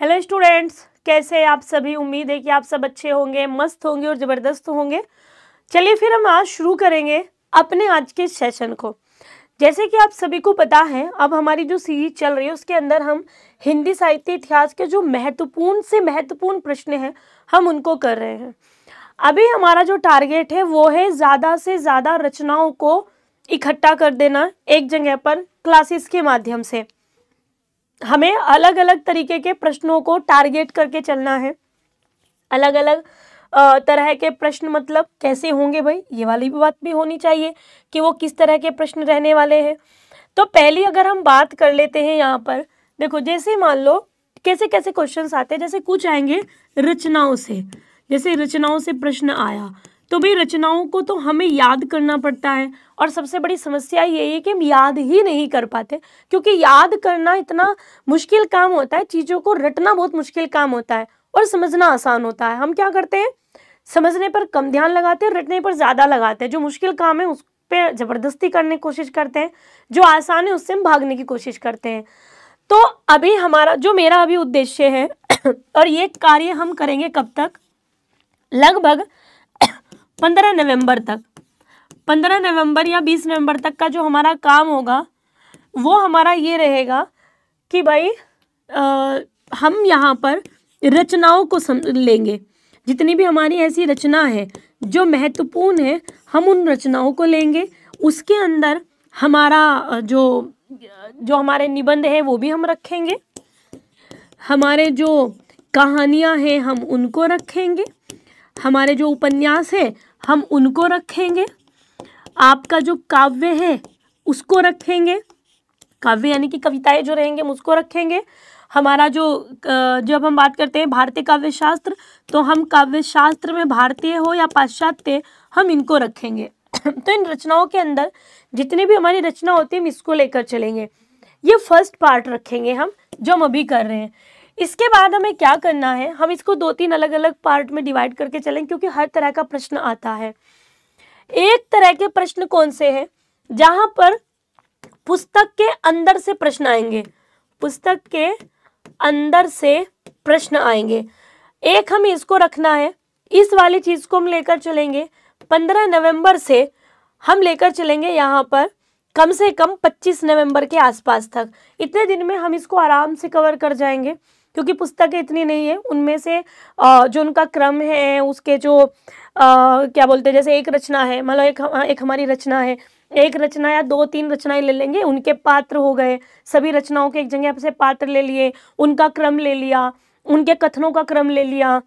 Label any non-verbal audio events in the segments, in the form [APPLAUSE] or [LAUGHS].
Hello students कैसे आप सभी उम्मीद है कि आप सब अच्छे होंगे मस्त होंगे और ज़बरदस्त होंगे चलिए फिर हम आज शुरू करेंगे अपने आज के सेशन को जैसे कि आप सभी को पता है अब हमारी जो सीरीज चल रही है उसके अंदर हम हिंदी साहित्य इतिहास के जो महत्वपूर्ण से महत्वपूर्ण प्रश्न हैं हम उनको कर रहे हैं अभी हमारा जो टारगेट है वो है ज़्यादा से ज़्यादा रचनाओं को इकट्ठा कर देना एक जगह पर क्लासेस के माध्यम से हमें अलग अलग तरीके के प्रश्नों को टारगेट करके चलना है अलग अलग तरह के प्रश्न मतलब कैसे होंगे भाई ये वाली भी बात भी होनी चाहिए कि वो किस तरह के प्रश्न रहने वाले हैं तो पहली अगर हम बात कर लेते हैं यहाँ पर देखो जैसे मान लो कैसे कैसे क्वेश्चंस आते हैं जैसे कुछ आएंगे रचनाओं से जैसे रचनाओं से प्रश्न आया तो भी रचनाओं को तो हमें याद करना पड़ता है और सबसे बड़ी समस्या ये है कि हम याद ही नहीं कर पाते क्योंकि याद करना इतना मुश्किल काम होता है चीज़ों को रटना बहुत मुश्किल काम होता है और समझना आसान होता है हम क्या करते हैं समझने पर कम ध्यान लगाते हैं रटने पर ज़्यादा लगाते हैं जो मुश्किल काम है उस पर ज़बरदस्ती करने की कोशिश करते हैं जो आसान है उससे हम भागने की कोशिश करते हैं तो अभी हमारा जो मेरा अभी उद्देश्य है और ये कार्य हम करेंगे कब तक लगभग पंद्रह नवंबर तक पंद्रह नवंबर या बीस नवंबर तक का जो हमारा काम होगा वो हमारा ये रहेगा कि भाई आ, हम यहाँ पर रचनाओं को सम लेंगे जितनी भी हमारी ऐसी रचना है जो महत्वपूर्ण है हम उन रचनाओं को लेंगे उसके अंदर हमारा जो जो हमारे निबंध है वो भी हम रखेंगे हमारे जो कहानियाँ हैं हम उनको रखेंगे हमारे जो उपन्यास है हम उनको रखेंगे आपका जो काव्य है उसको रखेंगे काव्य यानी कि कविताएं जो रहेंगे हम उसको रखेंगे हमारा जो जब हम बात करते हैं भारतीय काव्य शास्त्र तो हम काव्य शास्त्र में भारतीय हो या पाश्चात्य हम इनको रखेंगे तो इन रचनाओं के अंदर जितनी भी हमारी रचना होती है हम इसको लेकर चलेंगे ये फर्स्ट पार्ट रखेंगे हम जो हम अभी कर रहे हैं इसके बाद हमें क्या करना है हम इसको दो तीन अलग अलग पार्ट में डिवाइड करके चलें क्योंकि हर तरह का प्रश्न आता है एक तरह के प्रश्न कौन से हैं जहां पर पुस्तक के अंदर से प्रश्न आएंगे पुस्तक के अंदर से प्रश्न आएंगे एक हमें इसको रखना है इस वाली चीज़ को हम लेकर चलेंगे पंद्रह नवंबर से हम लेकर चलेंगे यहाँ पर कम से कम पच्चीस नवंबर के आसपास तक इतने दिन में हम इसको आराम से कवर कर जाएंगे क्योंकि पुस्तकें इतनी नहीं है उनमें से जो उनका क्रम है उसके जो आ, क्या बोलते हैं जैसे एक रचना है मतलब एक एक हमारी रचना है एक रचना या दो तीन रचनाएं ले लेंगे उनके पात्र हो गए सभी रचनाओं के एक जगह से पात्र ले लिए उनका क्रम ले लिया उनके कथनों का क्रम ले लिया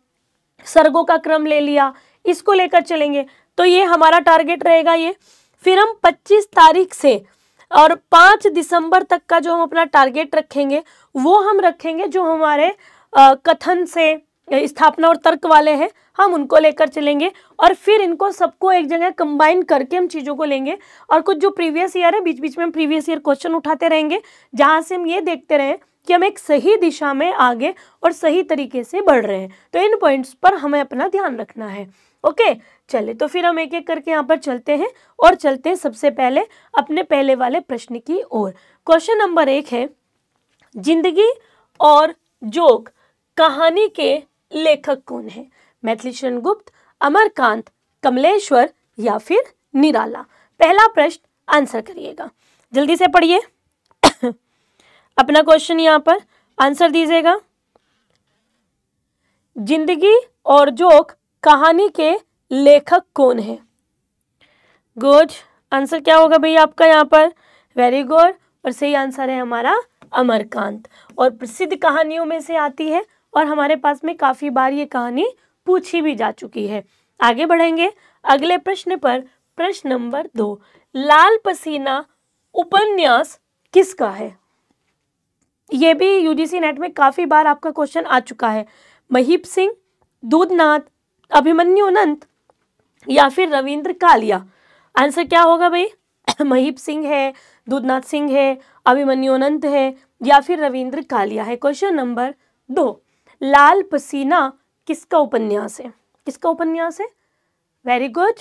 सर्गों का क्रम ले लिया इसको लेकर चलेंगे तो ये हमारा टारगेट रहेगा ये फिर हम 25 तारीख से और पाँच दिसंबर तक का जो हम अपना टारगेट रखेंगे वो हम रखेंगे जो हमारे आ, कथन से स्थापना और तर्क वाले हैं हम उनको लेकर चलेंगे और फिर इनको सबको एक जगह कंबाइन करके हम चीज़ों को लेंगे और कुछ जो प्रीवियस ईयर है बीच बीच में हम प्रीवियस ईयर क्वेश्चन उठाते रहेंगे जहाँ से हम ये देखते रहें कि हम एक सही दिशा में आगे और सही तरीके से बढ़ रहे हैं तो इन पॉइंट्स पर हमें अपना ध्यान रखना है ओके चले तो फिर हम एक एक करके यहाँ पर चलते हैं और चलते हैं सबसे पहले अपने पहले वाले प्रश्न की ओर क्वेश्चन नंबर एक है जिंदगी और जोक कहानी के लेखक कौन है मैथिलीशरण गुप्त अमरकांत कमलेश्वर या फिर निराला पहला प्रश्न आंसर करिएगा जल्दी से पढ़िए [COUGHS] अपना क्वेश्चन यहाँ पर आंसर दीजिएगा जिंदगी और जोक कहानी के लेखक कौन है गुड आंसर क्या होगा भैया आपका यहाँ पर वेरी गुड और सही आंसर है हमारा अमरकांत और प्रसिद्ध कहानियों में से आती है और हमारे पास में काफ़ी बार ये कहानी पूछी भी जा चुकी है आगे बढ़ेंगे अगले प्रश्न पर प्रश्न नंबर दो लाल पसीना उपन्यास किसका है ये भी यूजीसी नेट में काफ़ी बार आपका क्वेश्चन आ चुका है महीप सिंह दूधनाथ अभिमन्यु अनंत या फिर रविंद्र कालिया आंसर क्या होगा भाई [CLEARS THROAT] महीप सिंह है दूधनाथ सिंह है अभिमन्यु अनंत है या फिर रविंद्र कालिया है क्वेश्चन नंबर दो लाल पसीना किसका उपन्यास है किसका उपन्यास है वेरी गुड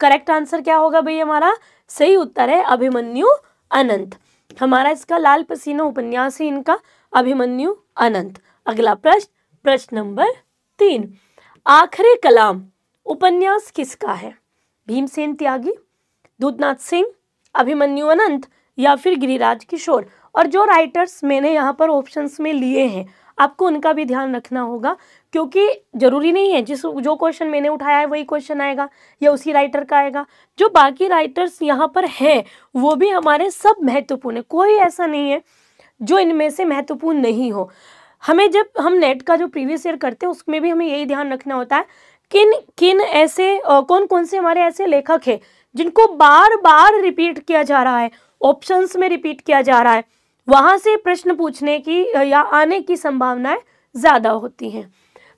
करेक्ट आंसर क्या होगा भाई हमारा सही उत्तर है अभिमन्यु अनंत हमारा इसका लाल पसीना उपन्यास है इनका अभिमन्यु अनंत अगला प्रश्न प्रश्न नंबर तीन आखिरी कलाम उपन्यास किसका है भीमसेन त्यागी दूधनाथ सिंह अभिमन्यु अनंत या फिर गिरिराज किशोर और जो राइटर्स मैंने यहाँ पर ऑप्शंस में लिए हैं आपको उनका भी ध्यान रखना होगा क्योंकि ज़रूरी नहीं है जिस जो क्वेश्चन मैंने उठाया है वही क्वेश्चन आएगा या उसी राइटर का आएगा जो बाकी राइटर्स यहाँ पर हैं वो भी हमारे सब महत्वपूर्ण है कोई ऐसा नहीं है जो इनमें से महत्वपूर्ण नहीं हो हमें जब हम नेट का जो प्रीवियस ईयर करते हैं उसमें भी हमें यही ध्यान रखना होता है किन किन ऐसे कौन कौन से हमारे ऐसे लेखक हैं जिनको बार बार रिपीट किया जा रहा है ऑप्शंस में रिपीट किया जा रहा है वहां से प्रश्न पूछने की या आने की संभावनाएं ज़्यादा होती हैं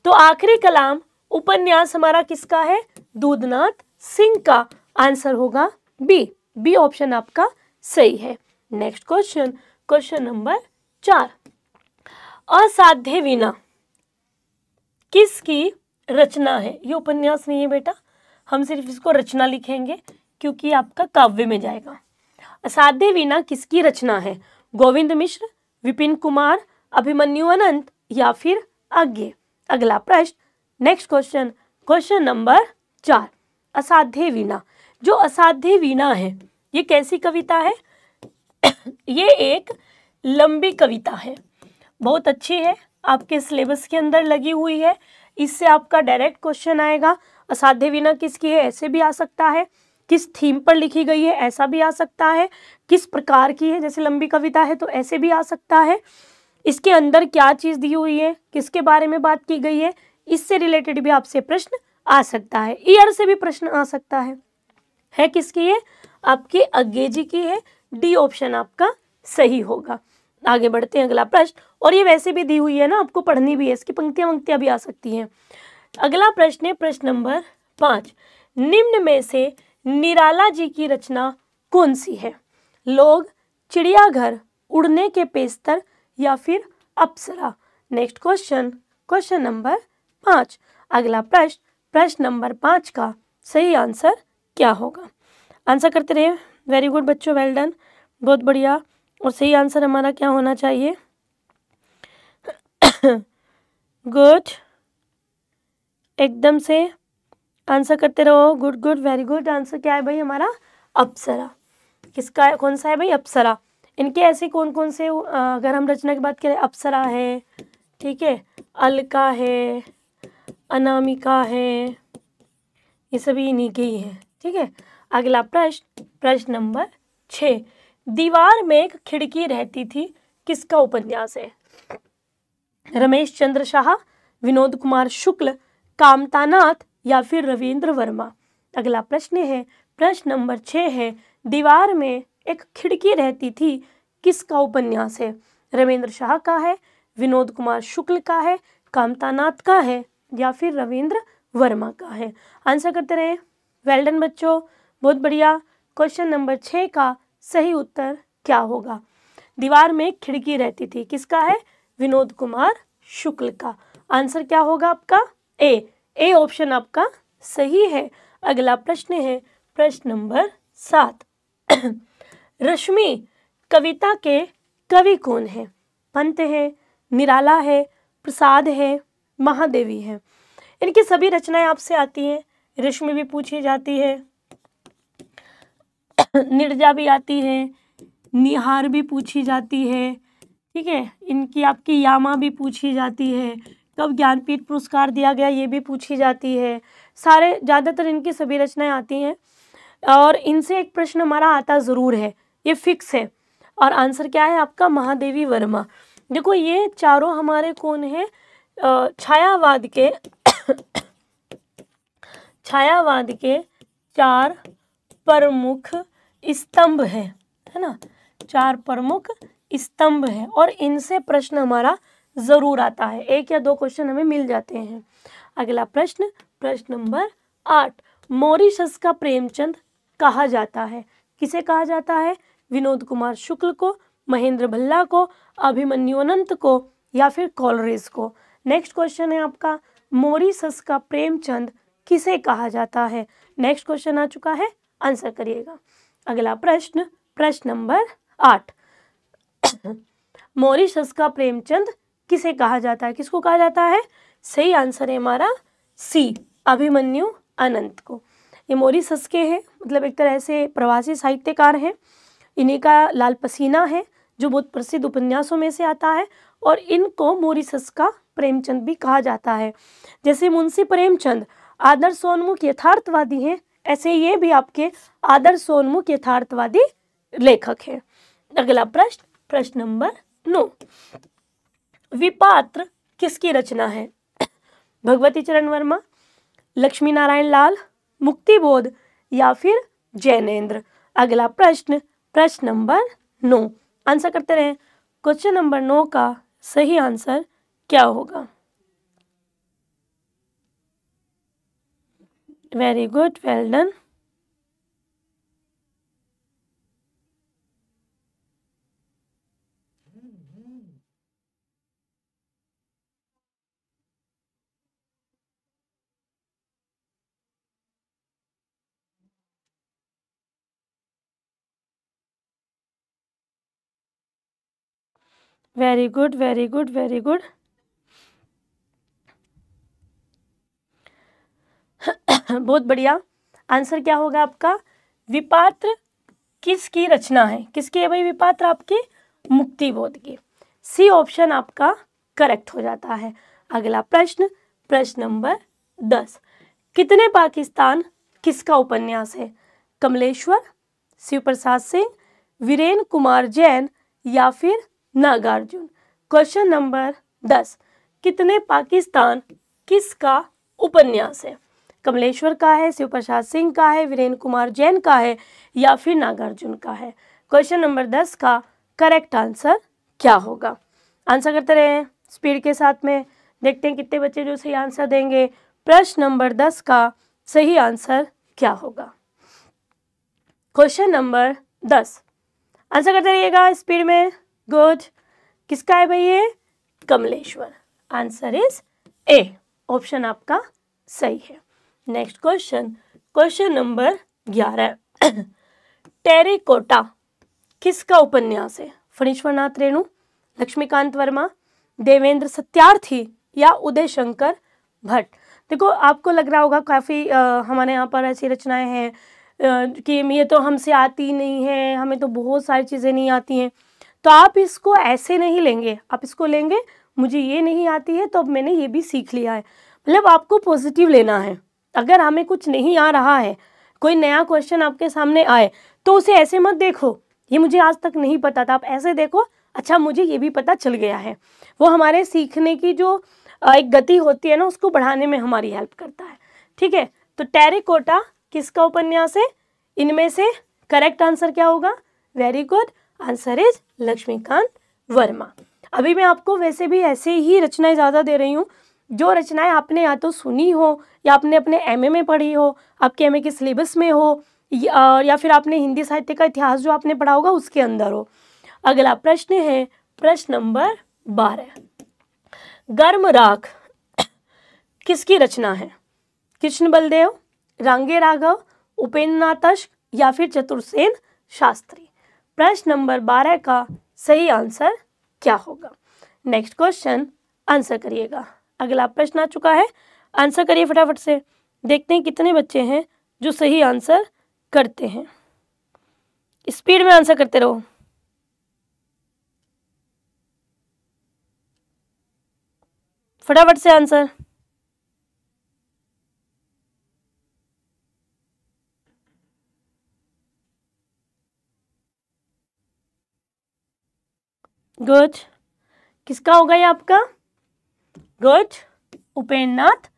तो आखिरी कलाम उपन्यास हमारा किसका है दूधनाथ सिंह का आंसर होगा बी बी ऑप्शन आपका सही है नेक्स्ट क्वेश्चन क्वेश्चन नंबर चार असाध्य वीणा किसकी रचना है ये उपन्यास नहीं है बेटा हम सिर्फ इसको रचना लिखेंगे क्योंकि आपका काव्य में जाएगा असाध्य वीणा किसकी रचना है गोविंद मिश्र विपिन कुमार अभिमन्यु अनंत या फिर आज्ञे अगला प्रश्न नेक्स्ट क्वेश्चन क्वेश्चन नंबर चार असाध्य वीणा जो असाध्य वीणा है ये कैसी कविता है [COUGHS] ये एक लंबी कविता है बहुत अच्छी है आपके सिलेबस के अंदर लगी हुई है इससे आपका डायरेक्ट क्वेश्चन आएगा असाध्य विना किसकी है ऐसे भी आ सकता है किस थीम पर लिखी गई है ऐसा भी आ सकता है किस प्रकार की है जैसे लंबी कविता है तो ऐसे भी आ सकता है इसके अंदर क्या चीज़ दी हुई है किसके बारे में बात की गई है इससे रिलेटेड भी आपसे प्रश्न आ सकता है ईयर से भी प्रश्न आ सकता है है किसकी है आपकी जी की है डी ऑप्शन आपका सही होगा आगे बढ़ते हैं अगला प्रश्न और ये वैसे भी दी हुई है ना आपको पढ़नी भी है इसकी पंक्तियां पंक्तियाँ भी आ सकती हैं अगला प्रश्न है प्रश्न नंबर पांच निम्न में से निराला जी की रचना कौन सी है लोग चिड़ियाघर उड़ने के पेस्तर या फिर Apsara next question question number पांच अगला प्रश्न प्रश्न नंबर पांच का सही आंसर क्या होगा आंसर करते रहे वेरी गुड बच्चों वेल डन बहुत बढ़िया और सही आंसर हमारा क्या होना चाहिए [COUGHS] गुड एकदम से आंसर करते रहो good good very good answer क्या है भाई हमारा अप्सरा किसका कौन सा है भाई अप्सरा इनके ऐसे कौन कौन से अगर हम रचना की बात करें अप्सरा है ठीक है अलका है अनामिका है ये सभी इन्हीं के ही हैं ठीक है अगला प्रश्न प्रश्न नंबर छः दीवार में एक खिड़की रहती थी किसका उपन्यास है रमेश चंद्र शाह विनोद कुमार शुक्ल कामतानाथ या फिर रविंद्र वर्मा अगला प्रश्न है प्रश्न नंबर छः है दीवार में एक खिड़की रहती थी किसका उपन्यास है रविंद्र शाह का है विनोद कुमार शुक्ल का है कामतानाथ का है या फिर रविंद्र वर्मा का है आंसर करते रहे वेल्डन बच्चों बहुत बढ़िया क्वेश्चन नंबर छः का सही उत्तर क्या होगा दीवार में खिड़की रहती थी किसका है विनोद कुमार शुक्ल का आंसर क्या होगा आपका ए ए ऑप्शन आपका सही है अगला प्रश्न है प्रश्न नंबर सात [CLEARS THROAT] रश्मि कविता के कवि कौन है पंत है निराला है प्रसाद है महादेवी है इनकी सभी रचनाएं आपसे आती हैं रश्मि भी पूछी जाती है [COUGHS] निर्जा भी आती है निहार भी पूछी जाती है ठीक है इनकी आपकी यामा भी पूछी जाती है कब ज्ञानपीठ पुरस्कार दिया गया ये भी पूछी जाती है सारे ज़्यादातर इनकी सभी रचनाएं आती हैं और इनसे एक प्रश्न हमारा आता ज़रूर है ये फिक्स है और आंसर क्या है आपका महादेवी वर्मा देखो ये चारों हमारे कौन है छायावाद के [COUGHS] छायावाद के चार प्रमुख स्तंभ है है ना चार प्रमुख स्तंभ है और इनसे प्रश्न हमारा ज़रूर आता है एक या दो क्वेश्चन हमें मिल जाते हैं अगला प्रश्न प्रश्न नंबर आठ मॉरिशस का प्रेमचंद कहा जाता है किसे कहा जाता है विनोद कुमार शुक्ल को महेंद्र भल्ला को अभिमन्युअनंत को या फिर कॉलरेज को नेक्स्ट क्वेश्चन है आपका मोरिसस का प्रेमचंद किसे कहा जाता है नेक्स्ट क्वेश्चन आ चुका है आंसर करिएगा अगला प्रश्न प्रश्न नंबर आठ [COUGHS] मॉरिशस का प्रेमचंद किसे कहा जाता है किसको कहा जाता है सही आंसर है हमारा सी अभिमन्यु अनंत को ये मॉरिशस के हैं मतलब एक तरह से प्रवासी साहित्यकार हैं इन्हीं का लाल पसीना है जो बहुत प्रसिद्ध उपन्यासों में से आता है और इनको मॉरिशस का प्रेमचंद भी कहा जाता है जैसे मुंशी प्रेमचंद आदर्श सोनमुख यथार्थवादी हैं ऐसे ये भी आपके आदर्श सोनमुख यथार्थवादी लेखक हैं अगला प्रश्न प्रश्न नंबर नौ विपात्र किसकी रचना है भगवती चरण वर्मा लक्ष्मी नारायण लाल मुक्तिबोध या फिर जैनेन्द्र अगला प्रश्न प्रश्न नंबर नौ आंसर करते रहें क्वेश्चन नंबर नौ का सही आंसर क्या होगा Very good, well done. Very good, very good, very good. [LAUGHS] बहुत बढ़िया आंसर क्या होगा आपका विपात्र किसकी रचना है किसकी है भाई विपात्र आपकी बोध की सी ऑप्शन आपका करेक्ट हो जाता है अगला प्रश्न प्रश्न नंबर दस कितने पाकिस्तान किसका उपन्यास है कमलेश्वर शिव प्रसाद सिंह वीरेन कुमार जैन या फिर नागार्जुन क्वेश्चन नंबर दस कितने पाकिस्तान किसका उपन्यास है कमलेश्वर का है शिव प्रसाद सिंह का है वीरेंद्र कुमार जैन का है या फिर नागार्जुन का है क्वेश्चन नंबर दस का करेक्ट आंसर क्या होगा आंसर करते रहे स्पीड के साथ में देखते हैं कितने बच्चे जो सही आंसर देंगे प्रश्न नंबर दस का सही आंसर क्या होगा क्वेश्चन नंबर दस आंसर करते रहिएगा स्पीड में गुड किसका है भाई ये Kamleshwar answer is A option आपका सही है नेक्स्ट क्वेश्चन क्वेश्चन नंबर ग्यारह टेरिकोटा किसका उपन्यास है फणीश्वरनाथ रेणु लक्ष्मीकांत वर्मा देवेंद्र सत्यार्थी या उदय शंकर भट्ट देखो आपको लग रहा होगा काफ़ी हमारे यहाँ पर ऐसी रचनाएं हैं कि ये तो हमसे आती नहीं है हमें तो बहुत सारी चीज़ें नहीं आती हैं तो आप इसको ऐसे नहीं लेंगे आप इसको लेंगे मुझे ये नहीं आती है तो अब मैंने ये भी सीख लिया है मतलब आपको पॉजिटिव लेना है अगर हमें कुछ नहीं आ रहा है कोई नया क्वेश्चन आपके सामने आए तो उसे ऐसे मत देखो ये मुझे आज तक नहीं पता था आप ऐसे देखो अच्छा मुझे ये भी पता चल गया है वो हमारे सीखने की जो एक गति होती है ना उसको बढ़ाने में हमारी हेल्प करता है ठीक है तो टेरिकोटा किसका उपन्यास है इनमें से करेक्ट आंसर क्या होगा very good answer is Laxmikant Verma अभी मैं आपको वैसे भी ऐसे ही रचनाएं ज़्यादा दे रही हूँ जो रचनाएं आपने या तो सुनी हो या आपने अपने एमए में पढ़ी हो आपके एमए के सिलेबस में हो या, या फिर आपने हिंदी साहित्य का इतिहास जो आपने पढ़ा होगा उसके अंदर हो अगला प्रश्न है प्रश्न नंबर बारह गर्म राख [COUGHS] किसकी रचना है कृष्ण बलदेव रांगे राघव उपेंद्र या फिर चतुर्सेन शास्त्री प्रश्न नंबर बारह का सही आंसर क्या होगा नेक्स्ट क्वेश्चन आंसर करिएगा अगला प्रश्न आ चुका है आंसर करिए फटाफट से देखते हैं कितने बच्चे हैं जो सही आंसर करते हैं स्पीड में आंसर करते रहो फटाफट से आंसर गुड किसका होगा ये आपका गज उपेन्द्रनाथ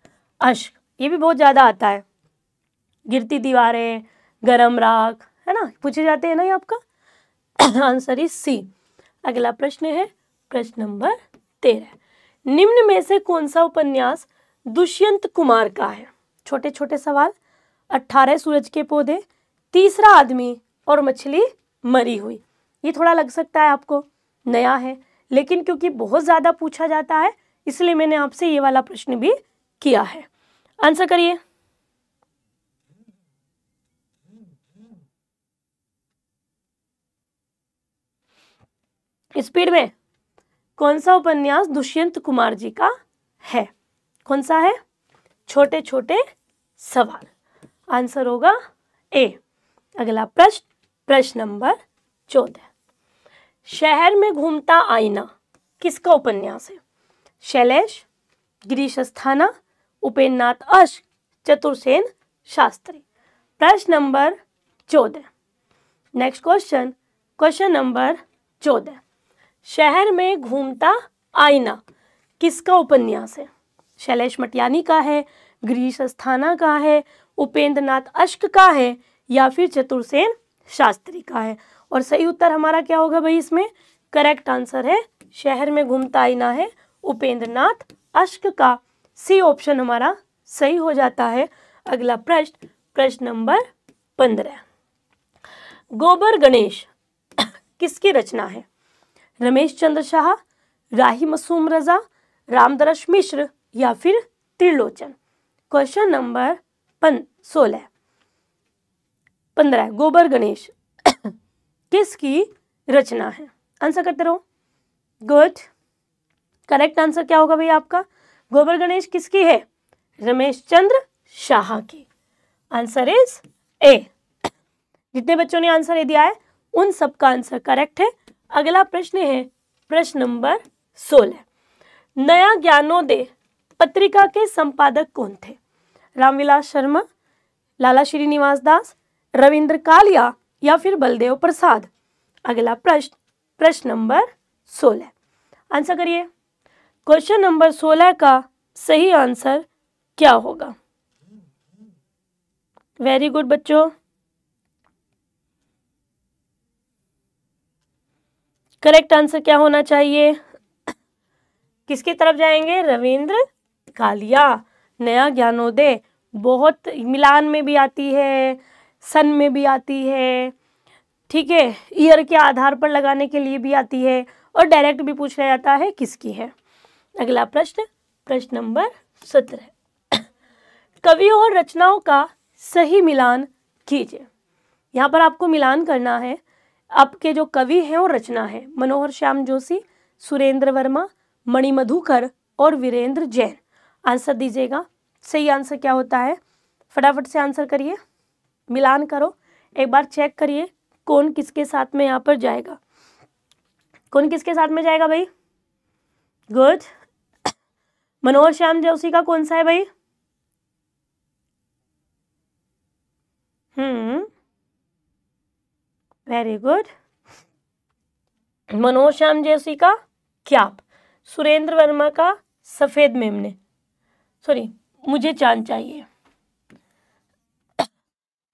अश्क ये भी बहुत ज़्यादा आता है गिरती दीवारें गरम राख है ना पूछे जाते हैं ना ये आपका आंसर इज सी अगला प्रश्न है प्रश्न नंबर तेरह निम्न में से कौन सा उपन्यास दुष्यंत कुमार का है छोटे छोटे सवाल अट्ठारह सूरज के पौधे तीसरा आदमी और मछली मरी हुई ये थोड़ा लग सकता है आपको नया है लेकिन क्योंकि बहुत ज़्यादा पूछा जाता है इसलिए मैंने आपसे ये वाला प्रश्न भी किया है आंसर करिए स्पीड में कौन सा उपन्यास दुष्यंत कुमार जी का है कौन सा है छोटे छोटे सवाल आंसर होगा ए अगला प्रश्न प्रश्न नंबर चौदह शहर में घूमता आईना किसका उपन्यास है शैलेश गिरीश अस्थाना उपेन्द्रनाथ अश चतुर्सेन शास्त्री प्रश्न नंबर चौदह नेक्स्ट क्वेश्चन क्वेश्चन नंबर चौदह शहर में घूमता आईना किसका उपन्यास है शैलेश मटियानी का है गिरीश अस्थाना का है उपेंद्र नाथ अश्क का है या फिर चतुर्सेन शास्त्री का है और सही उत्तर हमारा क्या होगा भाई इसमें करेक्ट आंसर है शहर में घूमता आईना है उपेंद्र नाथ अश्क का सी ऑप्शन हमारा सही हो जाता है अगला प्रश्न प्रश्न नंबर पंद्रह गोबर गणेश [COUGHS] किसकी रचना है रमेश चंद्र शाह राही मसूम रजा रामदर्श मिश्र या फिर त्रिलोचन क्वेश्चन नंबर पन सोलह पंद्रह गोबर गणेश [COUGHS] किसकी रचना है आंसर करते रहो गुड करेक्ट आंसर क्या होगा भैया आपका गोबर गणेश किसकी है रमेश चंद्र शाह की आंसर इज ए जितने बच्चों ने आंसर ये दिया है उन सबका आंसर करेक्ट है अगला प्रश्न है प्रश्न नंबर सोलह नया ज्ञानोदय पत्रिका के संपादक कौन थे रामविलास शर्मा लाला श्रीनिवास दास रविंद्र कालिया या फिर बलदेव प्रसाद अगला प्रश्न प्रश्न नंबर सोलह आंसर करिए क्वेश्चन नंबर सोलह का सही आंसर क्या होगा वेरी गुड बच्चों करेक्ट आंसर क्या होना चाहिए किसकी तरफ जाएंगे रविंद्र कालिया नया ज्ञानोदय बहुत मिलान में भी आती है सन में भी आती है ठीक है ईयर के आधार पर लगाने के लिए भी आती है और डायरेक्ट भी पूछा जाता है किसकी है अगला प्रश्न प्रश्न नंबर सत्रह कवियों और रचनाओं का सही मिलान कीजिए यहाँ पर आपको मिलान करना है आपके जो कवि हैं और रचना है मनोहर श्याम जोशी सुरेंद्र वर्मा मणि मधुकर और वीरेंद्र जैन आंसर दीजिएगा सही आंसर क्या होता है फटाफट से आंसर करिए मिलान करो एक बार चेक करिए कौन किसके साथ में यहाँ पर जाएगा कौन किसके साथ में जाएगा भाई गुड मनोहर श्याम जोशी का कौन सा है भाई hmm very good Manohar Shyam Joshi का क्या सुरेंद्र वर्मा का सफ़ेद मेमने सॉरी मुझे चांद चाहिए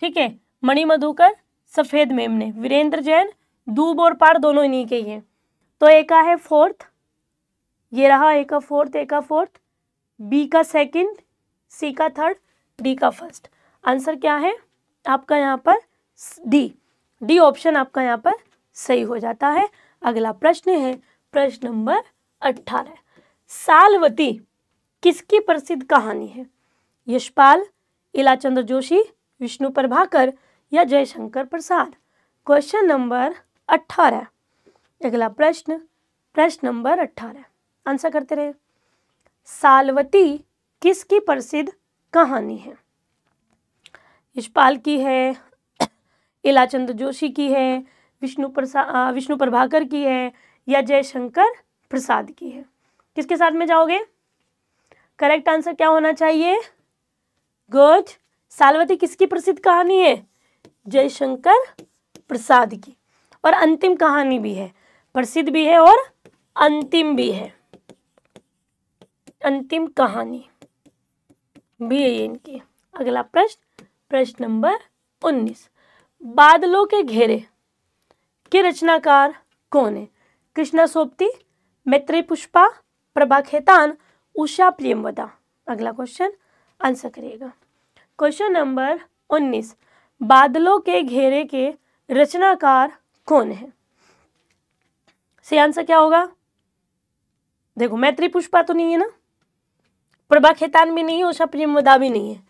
ठीक है मणि मधुकर सफ़ेद मेमने वीरेंद्र जैन दूब और पार दोनों इन्हीं के ही हैं तो एक है फोर्थ ये रहा ए का फोर्थ ए का फोर्थ बी का सेकंड सी का थर्ड डी का फर्स्ट आंसर क्या है आपका यहाँ पर डी डी ऑप्शन आपका यहाँ पर सही हो जाता है अगला प्रश्न है प्रश्न नंबर अट्ठारह सालवती किसकी प्रसिद्ध कहानी है यशपाल इलाचंद्र जोशी विष्णु प्रभाकर या जयशंकर प्रसाद क्वेश्चन नंबर अट्ठारह अगला प्रश्न प्रश्न नंबर अट्ठारह आंसर करते रहे सालवती किसकी प्रसिद्ध कहानी है यशपाल की है इलाचंद जोशी की है विष्णु प्रसाद विष्णु प्रभाकर की है या जयशंकर प्रसाद की है किसके साथ में जाओगे करेक्ट आंसर क्या होना चाहिए गुड सालवती किसकी प्रसिद्ध कहानी है जयशंकर प्रसाद की और अंतिम कहानी भी है प्रसिद्ध भी है और अंतिम भी है अंतिम कहानी बी ए एन की अगला प्रश्न प्रश्न नंबर उन्नीस बादलों के घेरे के रचनाकार कौन है कृष्णा सोपती मैत्री पुष्पा प्रभा खेतान उषा प्रेमवदा अगला क्वेश्चन आंसर करिएगा क्वेश्चन नंबर उन्नीस बादलों के घेरे के रचनाकार कौन है सही आंसर क्या होगा देखो मैत्री पुष्पा तो नहीं है ना प्रभा खेतान भी नहीं है उषा प्रेमदा भी नहीं है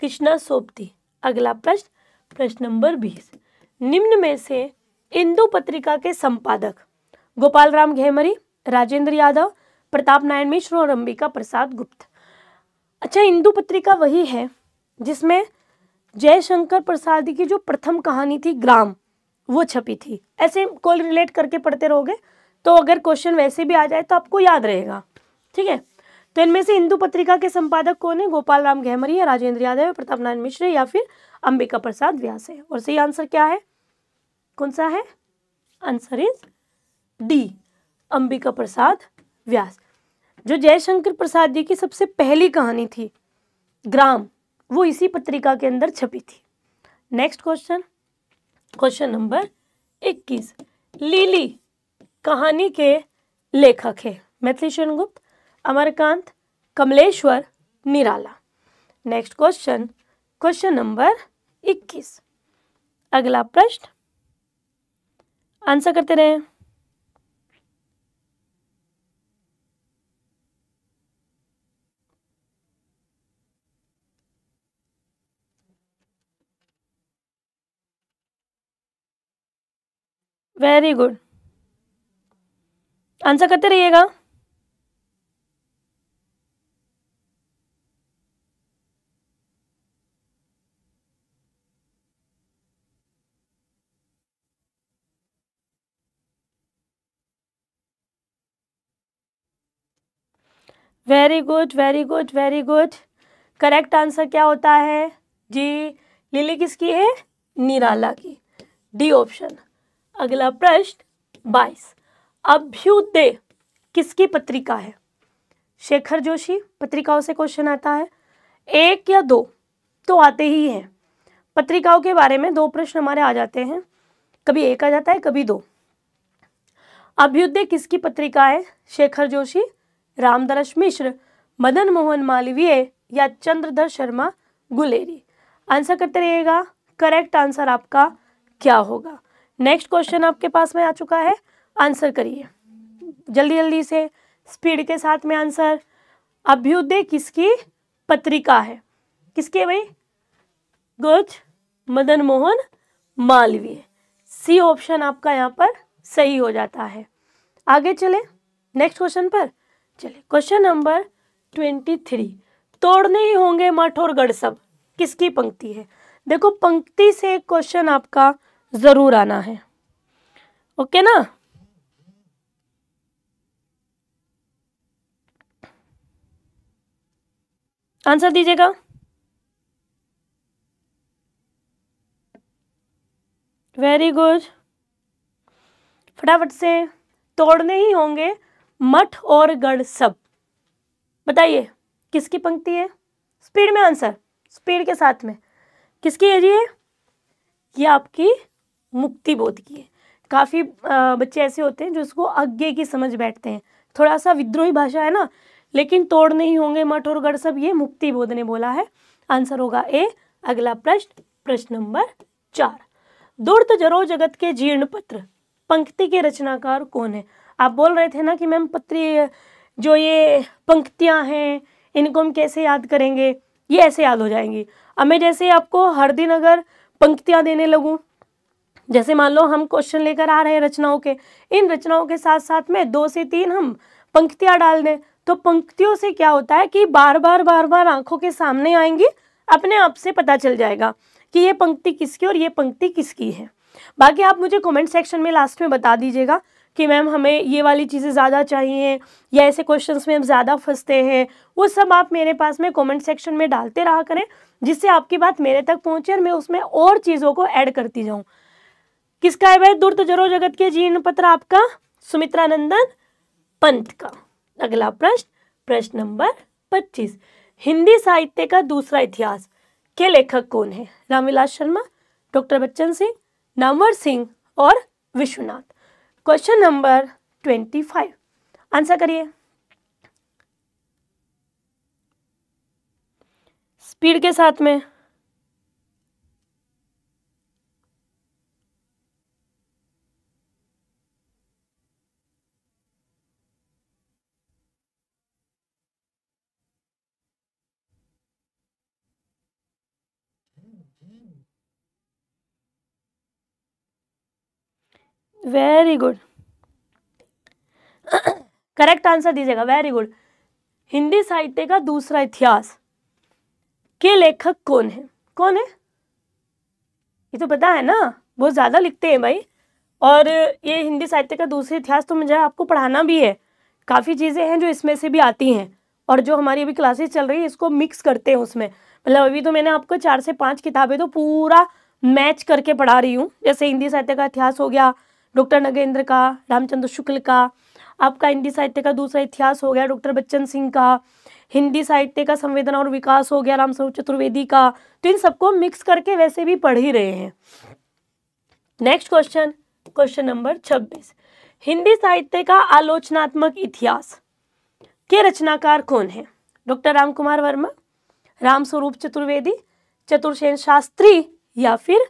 कृष्णा सोपती अगला प्रश्न प्रश्न नंबर बीस निम्न में से इंदु पत्रिका के संपादक गोपाल राम घेमरी राजेंद्र यादव प्रताप नारायण मिश्र और अंबिका प्रसाद गुप्त अच्छा इंदु पत्रिका वही है जिसमें जयशंकर प्रसाद की जो प्रथम कहानी थी ग्राम वो छपी थी ऐसे कॉल रिलेट करके पढ़ते रहोगे तो अगर क्वेश्चन वैसे भी आ जाए तो आपको याद रहेगा ठीक है तो इनमें से हिंदू पत्रिका के संपादक कौन है गोपाल राम गहमरी या राजेंद्र यादव प्रताप नारायण मिश्र या फिर अंबिका प्रसाद व्यास है और सही आंसर क्या है कौन सा है answer is D Ambika Prasad Vyas जो जयशंकर प्रसाद जी की सबसे पहली कहानी थी ग्राम वो इसी पत्रिका के अंदर छपी थी नेक्स्ट क्वेश्चन क्वेश्चन नंबर इक्कीस लीली कहानी के लेखक है Maithili Sharan Gupt Amarkant Kamleshwar Nirala next question question number इक्कीस अगला प्रश्न आंसर करते रहे वेरी गुड आंसर करते रहिएगा very good very good very good correct answer क्या होता है जी लिली किसकी है निराला की डी ऑप्शन अगला प्रश्न बाईस अभ्युदय किसकी पत्रिका है शेखर जोशी पत्रिकाओं से क्वेश्चन आता है एक या दो तो आते ही हैं पत्रिकाओं के बारे में दो प्रश्न हमारे आ जाते हैं कभी एक आ जाता है कभी दो अभ्युदय किसकी पत्रिका है शेखर जोशी रामदरश मिश्र मदन मोहन मालवीय या चंद्रधर शर्मा गुलेरी आंसर करते रहिएगा करेक्ट आंसर आपका क्या होगा नेक्स्ट क्वेश्चन आपके पास में आ चुका है आंसर करिए जल्दी जल्दी से स्पीड के साथ में आंसर अभ्युदय किसकी पत्रिका है किसके भाई गुज मदन मोहन मालवीय सी ऑप्शन आपका यहाँ पर सही हो जाता है आगे चले नेक्स्ट क्वेश्चन पर चलिए क्वेश्चन नंबर ट्वेंटी थ्री तोड़ने ही होंगे मठ और गढ़ सब किसकी पंक्ति है देखो पंक्ति से क्वेश्चन आपका जरूर आना है ओके ना आंसर दीजिएगा वेरी गुड फटाफट से तोड़ने ही होंगे मठ और गढ़ सब बताइए किसकी पंक्ति है स्पीड में आंसर स्पीड के साथ में किसकी है जी ये आपकी मुक्ति बोध की है काफ़ी बच्चे ऐसे होते हैं जो इसको अज्ञे की समझ बैठते हैं थोड़ा सा विद्रोही भाषा है ना लेकिन तोड़ नहीं होंगे मठ और गढ़ सब ये मुक्ति बोध ने बोला है आंसर होगा ए अगला प्रश्न प्रश्न नंबर चार दुर्द जरो जगत के जीर्ण पत्र पंक्ति के रचनाकार कौन है आप बोल रहे थे ना कि मैम पत्री जो ये पंक्तियाँ हैं इनको हम कैसे याद करेंगे ये ऐसे याद हो जाएंगी अब मैं जैसे आपको हर दिन अगर पंक्तियाँ देने लगूँ जैसे मान लो हम क्वेश्चन लेकर आ रहे हैं रचनाओं के इन रचनाओं के साथ साथ में दो से तीन हम पंक्तियाँ डाल दें तो पंक्तियों से क्या होता है कि बार बार बार बार आंखों के सामने आएंगी अपने आप से पता चल जाएगा कि ये पंक्ति किसकी और ये पंक्ति किसकी है बाकी आप मुझे कमेंट सेक्शन में लास्ट में बता दीजिएगा कि मैम हमें ये वाली चीज़ें ज़्यादा चाहिए या ऐसे क्वेश्चंस में हम ज़्यादा फंसते हैं वो सब आप मेरे पास में कमेंट सेक्शन में डालते रहा करें जिससे आपकी बात मेरे तक पहुँचे और मैं उसमें और चीज़ों को ऐड करती जाऊँ किसका है भाई दुर्त जरो जगत के जीवन पत्र आपका सुमित्रानंदन पंत का अगला प्रश्न प्रश्न नंबर पच्चीस हिंदी साहित्य का दूसरा इतिहास के लेखक कौन है रामविलास शर्मा डॉक्टर बच्चन सिंह नामवर सिंह और Vishwanath question number twenty five answer करिए स्पीड के साथ में वेरी गुड करेक्ट आंसर दीजिएगा वेरी गुड हिंदी साहित्य का दूसरा इतिहास के लेखक कौन है कौन है ये तो पता है ना बहुत ज़्यादा लिखते हैं भाई और ये हिंदी साहित्य का दूसरा इतिहास तो मुझे आपको पढ़ाना भी है काफ़ी चीज़ें हैं जो इसमें से भी आती हैं और जो हमारी अभी क्लासेस चल रही है इसको मिक्स करते हैं उसमें मतलब अभी तो मैंने आपको चार से पांच किताबें तो पूरा मैच करके पढ़ा रही हूँ जैसे हिंदी साहित्य का इतिहास हो गया डॉक्टर नगेंद्र का रामचंद्र शुक्ल का आपका हिंदी साहित्य का दूसरा इतिहास हो गया डॉक्टर बच्चन सिंह का हिंदी साहित्य का संवेदना और विकास हो गया रामस्वरूप चतुर्वेदी का तो इन सबको मिक्स करके वैसे भी पढ़ ही रहे हैं नेक्स्ट क्वेश्चन क्वेश्चन नंबर छब्बीस हिंदी साहित्य का आलोचनात्मक इतिहास के रचनाकार कौन है डॉक्टर राम कुमार वर्मा रामस्वरूप चतुर्वेदी चतुर्सेन शास्त्री या फिर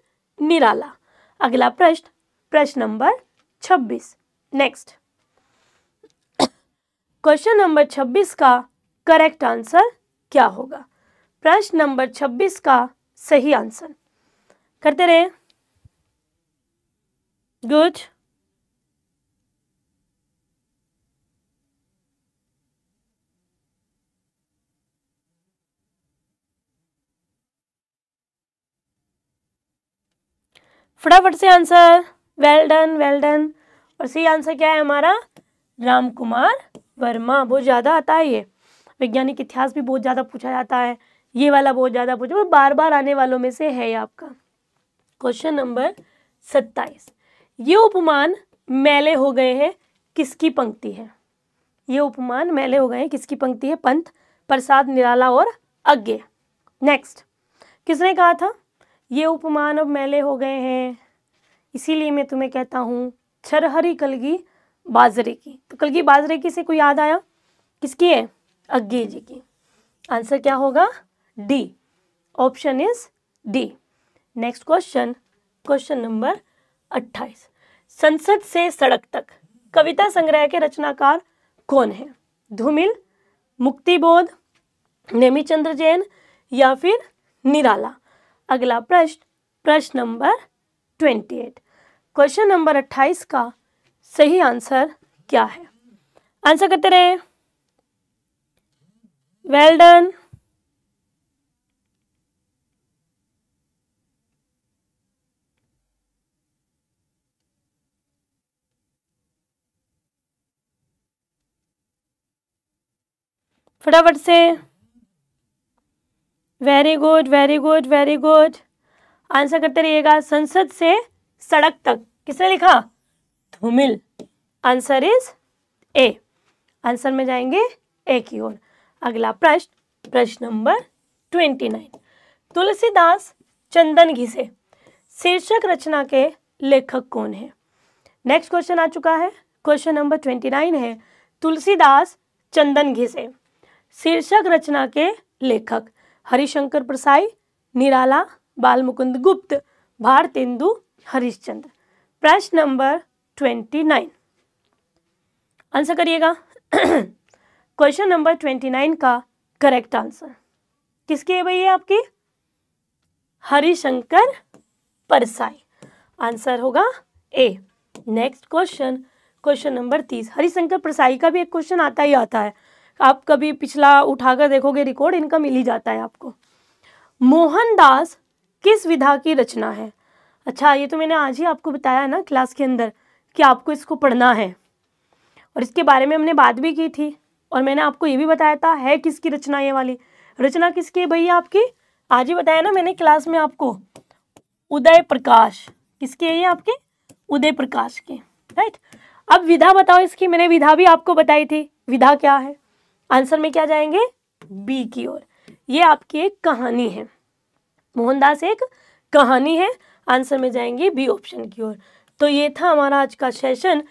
निराला अगला प्रश्न प्रश्न नंबर छब्बीस नेक्स्ट क्वेश्चन नंबर छब्बीस का करेक्ट आंसर क्या होगा प्रश्न नंबर छब्बीस का सही आंसर करते रहे गुड फटाफट से answer well done well done और सही आंसर क्या है हमारा राम कुमार वर्मा बहुत ज़्यादा आता है ये वैज्ञानिक इतिहास भी बहुत ज़्यादा पूछा जाता है ये वाला बहुत ज़्यादा पूछा बार बार आने वालों में से है ये आपका क्वेश्चन नंबर सत्ताईस ये उपमान मैले हो गए हैं किसकी पंक्ति है ये उपमान मैले हो गए हैं किसकी पंक्ति है पंथ प्रसाद निराला और अज्ञे नेक्स्ट किसने कहा था ये उपमान अब मैले हो गए हैं इसीलिए मैं तुम्हें कहता हूँ छरहरी कलगी बाजरे की तो कलगी बाजरे की से कोई याद आया किसकी है अग्गे जी की आंसर क्या होगा D option is D next question question number अट्ठाईस संसद से सड़क तक कविता संग्रह के रचनाकार कौन है धूमिल मुक्तिबोध नेमीचंद्र जैन या फिर निराला अगला प्रश्न प्रश्न नंबर ट्वेंटी एट क्वेश्चन नंबर अट्ठाईस का सही आंसर क्या है आंसर करते रहे वेल डन फटाफट से very good very good very good answer करते रहिएगा संसद से सड़क तक किसने लिखा धूमिल आंसर इज ए आंसर में जाएंगे ए की ओर अगला प्रश्न प्रश्न नंबर ट्वेंटी नाइन तुलसीदास चंदन घिसे शीर्षक रचना के लेखक कौन है नेक्स्ट क्वेश्चन आ चुका है क्वेश्चन नंबर ट्वेंटी नाइन है तुलसीदास चंदन घिसे शीर्षक रचना के लेखक हरिशंकर प्रसाई निराला बाल मुकुंद गुप्त भारतेंदु हरिश्चंद्र प्रश्न नंबर ट्वेंटी नाइन आंसर करिएगा क्वेश्चन नंबर ट्वेंटी नाइन का करेक्ट आंसर किसके है भैया आपके हरिशंकर परसाई आंसर होगा A next question question number तीस हरिशंकर परसाई का भी एक क्वेश्चन आता ही आता है आप कभी पिछला उठाकर देखोगे रिकॉर्ड इनका मिल ही जाता है आपको मोहनदास किस विधा की रचना है अच्छा ये तो मैंने आज ही आपको बताया ना क्लास के अंदर कि आपको इसको पढ़ना है और इसके बारे में हमने बात भी की थी और मैंने आपको ये भी बताया था है किसकी रचना ये वाली रचना किसकी है भैया आपकी आज ही बताया ना मैंने क्लास में आपको उदय प्रकाश किसकी है ये आपके उदय प्रकाश की राइट अब विधा बताओ इसकी मैंने विधा भी आपको बताई थी विधा क्या है आंसर में क्या जाएंगे बी की ओर ये आपकी एक कहानी है मोहनदास एक कहानी है आंसर में जाएंगे बी ऑप्शन की ओर तो ये था हमारा आज का सेशन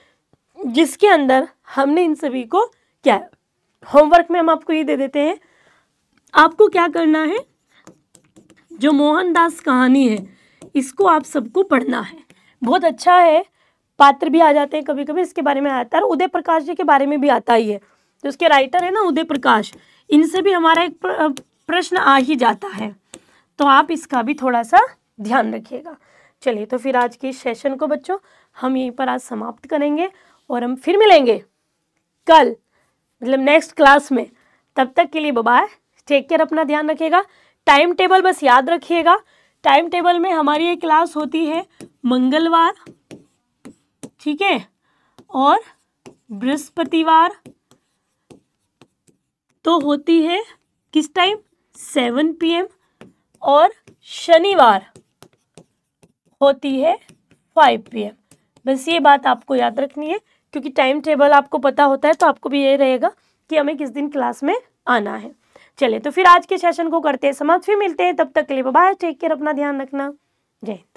जिसके अंदर हमने इन सभी को क्या होमवर्क में हम आपको ये दे देते हैं आपको क्या करना है जो मोहनदास कहानी है इसको आप सबको पढ़ना है बहुत अच्छा है पात्र भी आ जाते हैं कभी कभी इसके बारे में आता है उदय प्रकाश जी के बारे में भी आता ही है तो इसके राइटर है ना उदय प्रकाश इनसे भी हमारा एक प्रश्न आ ही जाता है तो आप इसका भी थोड़ा सा ध्यान रखिएगा चलिए तो फिर आज के सेशन को बच्चों हम यहीं पर आज समाप्त करेंगे और हम फिर मिलेंगे कल मतलब नेक्स्ट क्लास में तब तक के लिए बाय टेक केयर अपना ध्यान रखिएगा टाइम टेबल बस याद रखिएगा टाइम टेबल में हमारी ये क्लास होती है मंगलवार ठीक है और बृहस्पतिवार तो होती है किस टाइम सेवन पीएम और शनिवार होती है फाइव पी बस ये बात आपको याद रखनी है क्योंकि टाइम टेबल आपको पता होता है तो आपको भी ये रहेगा कि हमें किस दिन क्लास में आना है चलिए तो फिर आज के सेशन को करते हैं समाप्त फिर मिलते हैं तब तक के लिए बाय टेक केयर अपना ध्यान रखना जय